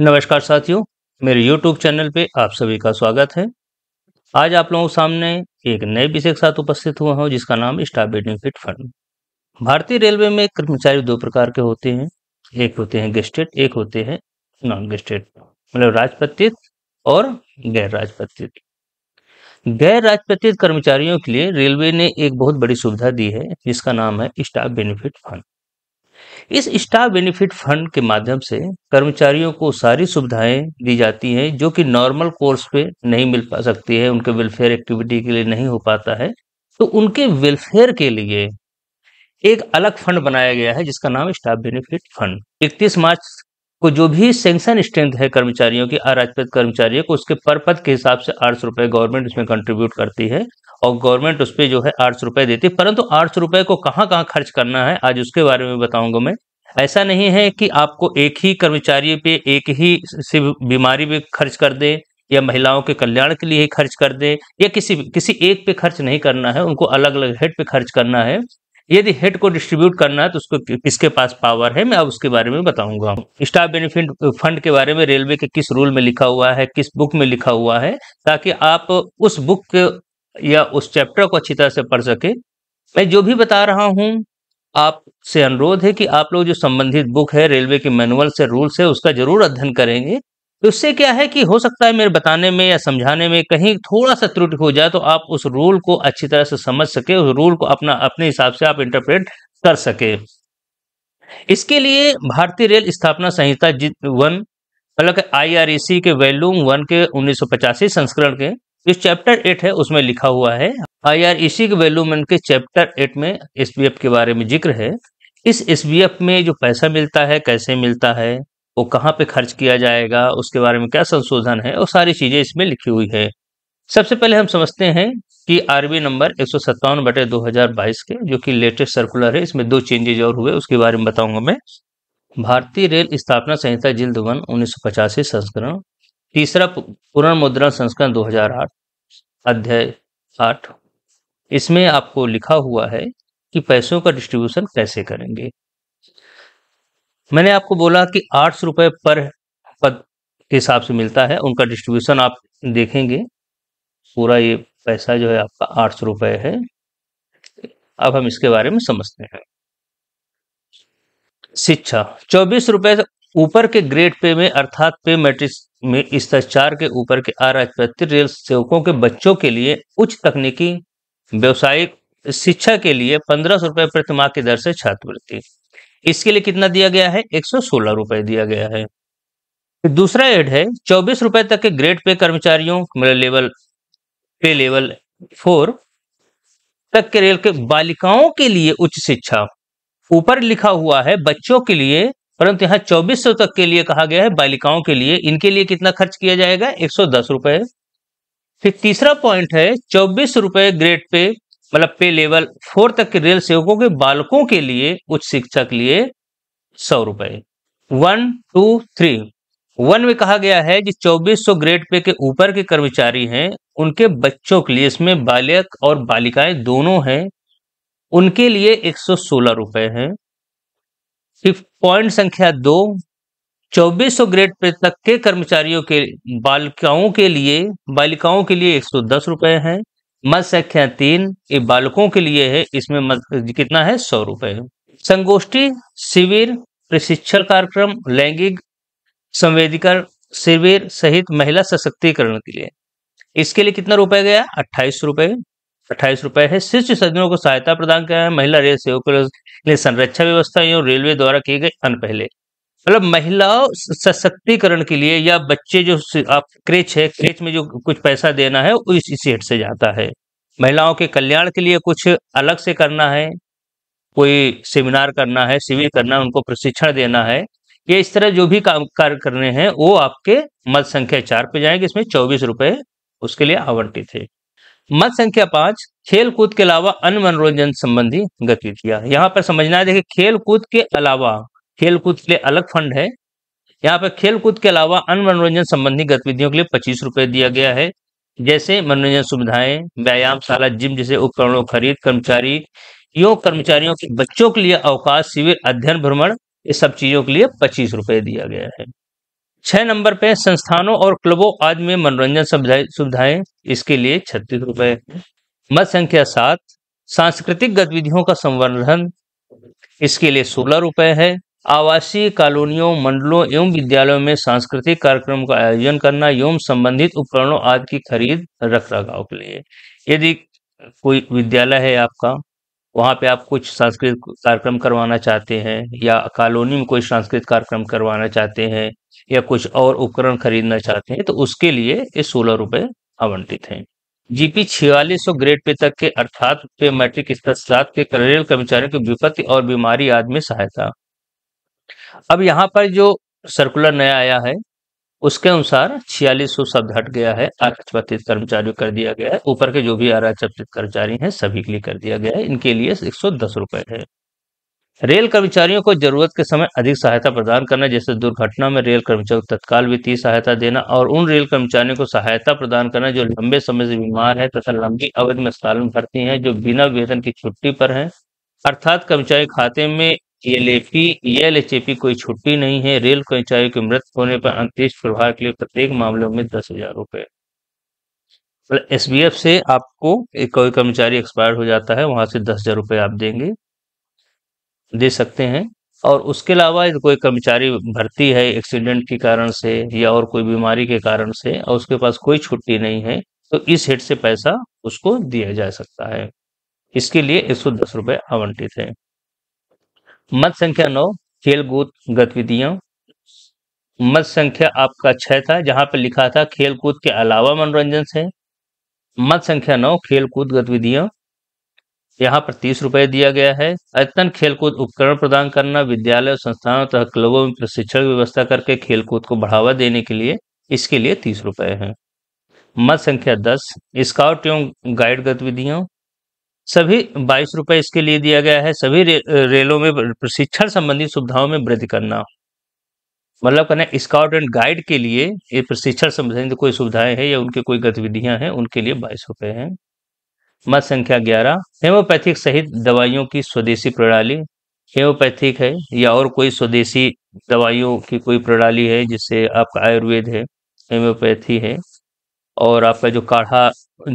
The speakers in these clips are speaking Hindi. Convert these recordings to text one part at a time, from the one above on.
नमस्कार साथियों मेरे YouTube चैनल पे आप सभी का स्वागत है आज आप लोगों के सामने एक नए विषय के साथ उपस्थित हुआ हूँ जिसका नाम स्टाफ बेनिफिट फंड भारतीय रेलवे में कर्मचारी दो प्रकार के होते हैं एक होते हैं गेस्टेड एक होते हैं नॉन गेस्टेड मतलब राजपत्रित और गैर राजपत्रित गैर राजपत्रित कर्मचारियों के लिए रेलवे ने एक बहुत बड़ी सुविधा दी है जिसका नाम है स्टाफ बेनिफिट फंड इस स्टाफ बेनिफिट फंड के माध्यम से कर्मचारियों को सारी सुविधाएं दी जाती हैं जो कि नॉर्मल कोर्स पे नहीं मिल पा सकती है उनके वेलफेयर एक्टिविटी के लिए नहीं हो पाता है तो उनके वेलफेयर के लिए एक अलग फंड बनाया गया है जिसका नाम स्टाफ बेनिफिट फंड 31 मार्च को जो भी सेंक्शन स्ट्रेंथ है कर्मचारियों की अराजपत कर्मचारियों को उसके पर पद के हिसाब से आठ सौ रुपए गवर्नमेंट उसमें कंट्रीब्यूट करती है और गवर्नमेंट उस पर जो है आठ सौ रुपए देती है परंतु आठ सौ रुपए को कहाँ कहाँ खर्च करना है आज उसके बारे में बताऊंगा मैं ऐसा नहीं है कि आपको एक ही कर्मचारी पे एक ही सिर्फ बीमारी पे खर्च कर दे या महिलाओं के कल्याण के लिए ही खर्च कर दे या किसी किसी एक पे खर्च नहीं करना है उनको अलग अलग हेड पे खर्च करना है यदि हेड को डिस्ट्रीब्यूट करना है तो उसको किसके पास पावर है मैं अब उसके बारे में बताऊंगा स्टाफ बेनिफिट फंड के बारे में रेलवे के किस रूल में लिखा हुआ है किस बुक में लिखा हुआ है ताकि आप उस बुक या उस चैप्टर को अच्छी तरह से पढ़ सके मैं जो भी बता रहा हूं आपसे अनुरोध है कि आप लोग जो संबंधित बुक है रेलवे के मैनुअल से रूल से उसका जरूर अध्ययन करेंगे तो क्या है कि हो सकता है मेरे बताने में या समझाने में कहीं थोड़ा सा त्रुटि हो जाए तो आप उस रूल को अच्छी तरह से समझ सके उस रूल को अपना अपने हिसाब से आप इंटरप्रेट कर सके इसके लिए भारतीय रेल स्थापना संहिता वन मतलब आईआरईसी e के वैल्यूम वन के उन्नीस संस्करण के जो चैप्टर एट है उसमें लिखा हुआ है सी e के वैल्यूम वन के चैप्टर एट में एस के बारे में जिक्र है इस एस में जो पैसा मिलता है कैसे मिलता है वो कहाँ पे खर्च किया जाएगा उसके बारे में क्या संशोधन है वो सारी चीजें इसमें लिखी हुई है सबसे पहले हम समझते हैं कि आरबी नंबर एक सौ सत्तावन बटे दो हजार बाईस के जो कि लेटेस्ट सर्कुलर है इसमें दो चेंजेज और हुए उसके बारे में बताऊंगा मैं भारतीय रेल स्थापना संहिता जिल्द वन उन्नीस सौ पचासी संस्करण तीसरा पुनर्मुद्रण संस्करण 2008 अध्याय आठ इसमें आपको लिखा हुआ है कि पैसों का डिस्ट्रीब्यूशन कैसे करेंगे मैंने आपको बोला कि आठ सौ रुपये पर पद के हिसाब से मिलता है उनका डिस्ट्रीब्यूशन आप देखेंगे पूरा ये पैसा जो है आपका आठ सौ रुपये है अब हम इसके बारे में समझते हैं शिक्षा चौबीस रुपये ऊपर के ग्रेड पे में अर्थात पे मैट्रिक्स में स्तर चार के ऊपर के अराजपत्ति रेल सेवकों के बच्चों के लिए उच्च तकनीकी व्यवसायिक शिक्षा के लिए पंद्रह सौ रुपये प्रति माह की दर से छात्रवृत्ति इसके लिए कितना दिया गया है एक रुपए दिया गया है दूसरा एड है चौबीस रुपए तक के ग्रेड पे कर्मचारियों मतलब लेवल पे लेवल फोर तक के रेल के बालिकाओं के लिए उच्च शिक्षा ऊपर लिखा हुआ है बच्चों के लिए परंतु यहाँ चौबीस सौ तक के लिए कहा गया है बालिकाओं के लिए इनके लिए कितना खर्च किया जाएगा एक सौ दस रुपए फिर तीसरा पॉइंट है चौबीस रुपए ग्रेड पे मतलब पे लेवल फोर तक के रेल सेवकों के बालकों के लिए उच्च शिक्षा के लिए सौ रुपए वन टू थ्री वन में कहा गया है कि 2400 ग्रेड पे के ऊपर के कर्मचारी हैं उनके बच्चों के लिए इसमें बालक और बालिकाएं दोनों हैं उनके लिए एक सौ सोलह रुपए है पॉइंट संख्या दो 2400 ग्रेड पे तक के कर्मचारियों के बालिकाओं के लिए बालिकाओं के लिए एक सौ दस रुपए हैं मत संख्या तीन ये बालकों के लिए है इसमें मत कितना है सौ रुपए संगोष्ठी शिविर प्रशिक्षण कार्यक्रम लैंगिक संवेदिकर शिविर सहित महिला सशक्तिकरण के लिए इसके लिए कितना रुपए गया अट्ठाईस रुपए अट्ठाईस रुपए है शिष्य सदनों को सहायता प्रदान किया है महिला रेल सेवकों के लिए संरक्षा व्यवस्था एवं रेलवे द्वारा किए गए अन पहले मतलब महिलाओं सशक्तिकरण के लिए या बच्चे जो आप क्रेच है क्रेच में जो कुछ पैसा देना है वो इस सेट से जाता है महिलाओं के कल्याण के लिए कुछ अलग से करना है कोई सेमिनार करना है शिविर करना है उनको प्रशिक्षण देना है ये इस तरह जो भी काम कार्य करने हैं वो आपके मत संख्या चार पे जाएंगे इसमें चौबीस रुपए उसके लिए आवंटित है मत संख्या पांच खेल कूद के अलावा अन्य मनोरंजन संबंधी गतिविधियां यहाँ पर समझना है देखिए खेल कूद के अलावा खेलकूद के लिए अलग फंड है यहाँ पर खेलकूद के अलावा अन्य मनोरंजन संबंधी गतिविधियों के लिए पच्चीस रुपए दिया गया है जैसे मनोरंजन सुविधाएं व्यायामशाला जिम जैसे उपकरणों खरीद कर्मचारी यो कर्मचारियों के बच्चों के लिए अवकाश शिविर अध्ययन भ्रमण ये सब चीजों के लिए पच्चीस रुपए दिया गया है छह नंबर पे संस्थानों और क्लबों आदि में मनोरंजन सुविधाएं इसके लिए छत्तीस रुपए मत संख्या सात सांस्कृतिक गतिविधियों का संवर्धन इसके लिए सोलह रुपए है आवासीय कॉलोनियों मंडलों एवं विद्यालयों में सांस्कृतिक कार्यक्रम का आयोजन करना एवं संबंधित उपकरणों आदि की खरीद रख रखाव के लिए यदि कोई विद्यालय है आपका वहाँ पे आप कुछ सांस्कृतिक कार्यक्रम करवाना चाहते हैं या कॉलोनी में कोई सांस्कृतिक कार्यक्रम करवाना चाहते हैं या कुछ और उपकरण खरीदना चाहते हैं तो उसके लिए ये सोलह रुपये आवंटित हैं जीपी छियालीस सौ ग्रेड पे तक के अर्थात पे मैट्रिक स्तर सात के करेल कर्मचारियों की विपत्ति और बीमारी आदि में सहायता अब यहाँ पर जो सर्कुलर नया आया है उसके अनुसार छियालीस सौ शब्द हट गया है छत्तीस कर्मचारियों कर दिया गया है ऊपर के जो भी आर रहा कर्मचारी हैं सभी के लिए कर दिया गया है इनके लिए एक सौ दस रुपए है रेल कर्मचारियों को जरूरत के समय अधिक सहायता प्रदान करना जैसे दुर्घटना में रेल कर्मचारियों को तत्काल वित्तीय सहायता देना और उन रेल कर्मचारियों को सहायता प्रदान करना जो लंबे समय से बीमार है तथा लंबी अवधि में अस्पताल में भर्ती है जो बिना वेतन की छुट्टी पर है अर्थात कर्मचारी खाते में ईएलएपी ईएलएचएपी कोई छुट्टी नहीं है रेल कर्मचारियों के मृत होने पर अंतरिक्ष प्रभाव के लिए प्रत्येक मामले में दस हजार रुपए मतलब एस बी एफ से आपको एक कोई कर्मचारी एक्सपायर हो जाता है वहां से दस हजार रुपए आप देंगे दे सकते हैं और उसके अलावा यदि कोई कर्मचारी भर्ती है एक्सीडेंट के कारण से या और कोई बीमारी के कारण से और उसके पास कोई छुट्टी नहीं है तो इस हेड से पैसा उसको दिया जा सकता है इसके लिए एक सौ दस रुपये आवंटित है मत संख्या नौ खेलकूद गतिविधियों मत संख्या आपका छह था जहां पर लिखा था खेलकूद के अलावा मनोरंजन से मत संख्या नौ खेलकूद गतिविधियों यहाँ पर तीस रुपये दिया गया है अद्यतन खेलकूद उपकरण प्रदान करना विद्यालय और संस्थानों तथा क्लबों में प्रशिक्षण व्यवस्था करके खेलकूद को बढ़ावा देने के लिए इसके लिए तीस रुपये हैं मत संख्या दस स्काउट एवं गाइड गतिविधियों सभी बाईस रुपए इसके लिए दिया गया है सभी रे, रेलों में प्रशिक्षण संबंधी सुविधाओं में वृद्धि करना मतलब कहना स्काउट एंड गाइड के लिए ये प्रशिक्षण संबंधित कोई सुविधाएं हैं या उनके कोई गतिविधियां हैं उनके लिए बाईस रुपए है मत संख्या ग्यारह हेमोपैथिक सहित दवाइयों की स्वदेशी प्रणाली हेमोपैथिक है या और कोई स्वदेशी दवाइयों की कोई प्रणाली है जिससे आपका आयुर्वेद है हेम्योपैथी है और आपका जो काढ़ा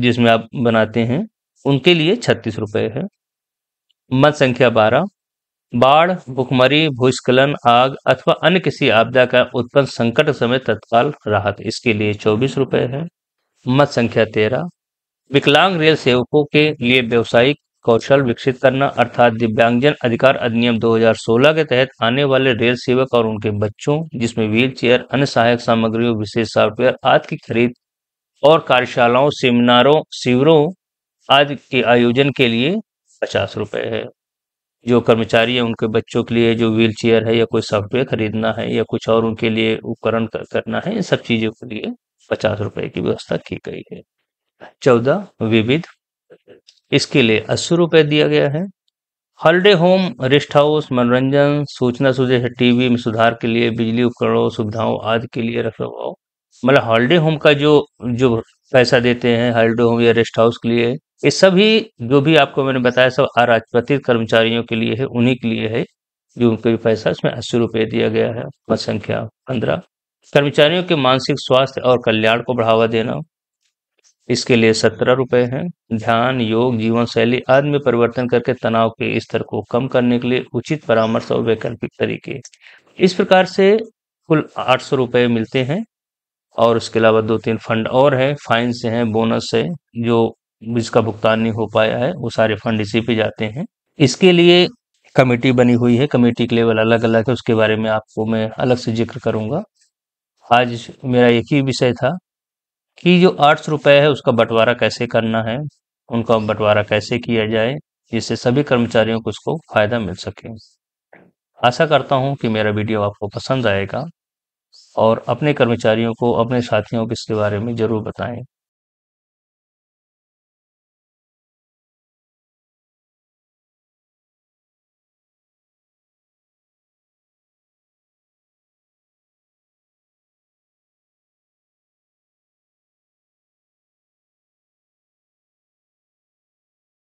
जिसमें आप बनाते हैं उनके लिए छत्तीस रुपये है मत संख्या बारह बाढ़ भुखमरी भूस्खलन आग अथवा अन्य किसी आपदा का उत्पन्न संकट समय तत्काल राहत इसके लिए चौबीस रुपये है मत संख्या तेरह विकलांग रेल सेवकों के लिए व्यवसायिक कौशल विकसित करना अर्थात दिव्यांगजन अधिकार अधिनियम 2016 के तहत आने वाले रेल सेवक और उनके बच्चों जिसमें व्हील चेयर अन्य सहायक सामग्रियों विशेष सॉफ्टवेयर आदि की खरीद और कार्यशालाओं सेमिनारों शिविरों आज के आयोजन के लिए पचास रुपए है जो कर्मचारी है उनके बच्चों के लिए जो व्हील चेयर है या कोई सॉफ्टवेयर खरीदना है या कुछ और उनके लिए उपकरण कर, करना है इन सब चीजों के लिए पचास रुपए की व्यवस्था की गई है चौदह विविध इसके लिए अस्सी रुपए दिया गया है हॉलिडे होम रेस्ट हाउस मनोरंजन सूचना सूचे टीवी में सुधार के लिए बिजली उपकरणों सुविधाओं आदि के लिए रख मतलब हॉलिडे होम का जो जो पैसा देते हैं हॉलिडे होम या रेस्ट हाउस के लिए ये सभी जो भी आपको मैंने बताया सब अराजपत्रित कर्मचारियों के लिए है उन्हीं के लिए है जो उनके भी पैसा इसमें अस्सी रुपये दिया गया है पद संख्या पंद्रह कर्मचारियों के मानसिक स्वास्थ्य और कल्याण को बढ़ावा देना इसके लिए सत्रह रुपये हैं ध्यान योग जीवन शैली आदि में परिवर्तन करके तनाव के स्तर को कम करने के लिए उचित परामर्श और वैकल्पिक तरीके इस प्रकार से कुल आठ सौ रुपये मिलते हैं और उसके अलावा दो तीन फंड और हैं फाइन्स हैं बोनस है जो जिसका भुगतान नहीं हो पाया है वो सारे फंड इसी पे जाते हैं इसके लिए कमेटी बनी हुई है कमेटी के लेवल अलग अलग है उसके बारे में आपको मैं अलग से जिक्र करूंगा आज मेरा एक ही विषय था कि जो आठ सौ रुपये है उसका बंटवारा कैसे करना है उनका बंटवारा कैसे किया जाए जिससे सभी कर्मचारियों को उसको फायदा मिल सके आशा करता हूं कि मेरा वीडियो आपको पसंद आएगा और अपने कर्मचारियों को अपने साथियों को इसके बारे में ज़रूर बताएं